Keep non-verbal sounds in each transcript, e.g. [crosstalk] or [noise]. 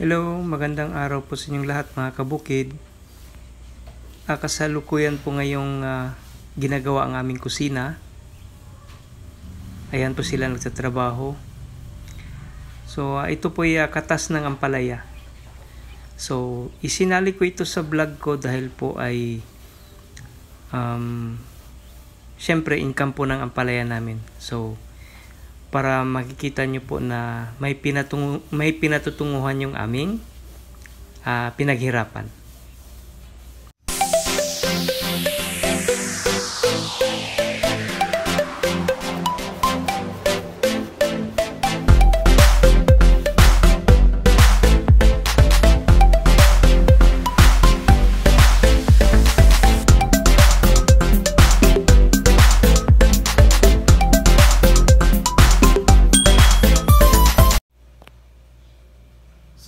Hello, magandang araw po sa inyong lahat mga kabukid. Ah, kasalukuyan po ngayong ah, ginagawa ang aming kusina. Ayan po sila nagtatrabaho. So, ah, ito po ay ah, katas ng ampalaya. So, isinali ko ito sa vlog ko dahil po ay um, syempre income po ng ampalaya namin. So, para makikita nyo po na may, pinatungu- may pinatutunguhan yung aming uh, pinaghirapan.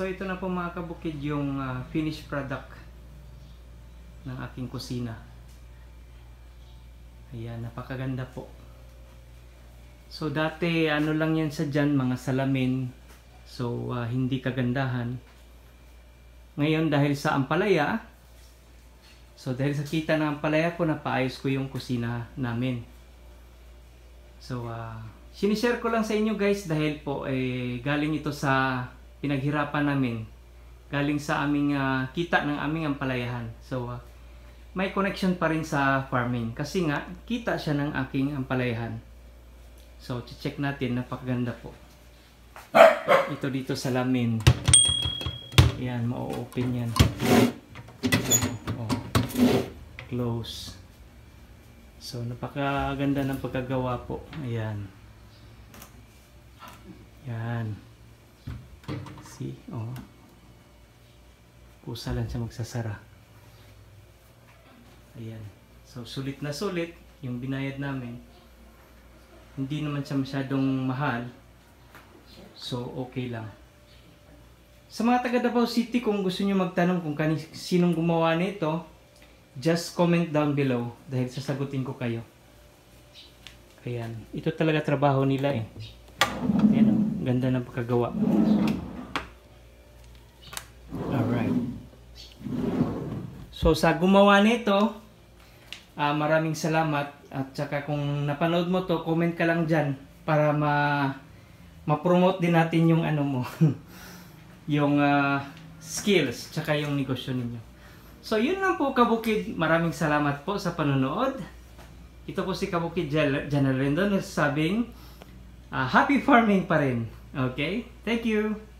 So ito na po mga kabukid yung uh, finished product ng aking kusina. Ayan, napakaganda po. So dati ano lang yan sa dyan, mga salamin. So uh, hindi kagandahan. Ngayon dahil sa ampalaya, so dahil sa kita ng ampalaya ko, napaayos ko yung kusina namin. So uh, sinishare ko lang sa inyo guys dahil po eh, galing ito sa pinaghirapan namin galing sa aming uh, kita ng aming ampalayahan. So, uh, may connection pa rin sa farming kasi nga kita siya ng aking ampalayahan. So, check natin. Napakaganda po. Ito dito sa lamin. Ayan, ma-open yan. Oh, close. So, napakaganda ng pagkagawa po. Ayan. Ayan. See? Oh. Kusa lang siya magsasara. Ayan. So, sulit na sulit yung binayad namin. Hindi naman siya masyadong mahal. So, okay lang. Sa mga taga Davao City, kung gusto niyo magtanong kung kanin, sinong gumawa nito, just comment down below dahil sasagutin ko kayo. Ayan. Ito talaga trabaho nila eh. Ayan. Oh. Ganda ng pagkagawa. Alright. So sa gumawa nito, uh, maraming salamat at saka kung napanood mo to, comment ka lang dyan para ma ma-promote din natin yung ano mo. [laughs] yung uh, skills tsaka yung negosyo ninyo. So yun lang po Kabukid. Maraming salamat po sa panonood. Ito po si Kabukid Janel Rendon sabing uh, ah, happy farming pa rin. Okay? Thank you!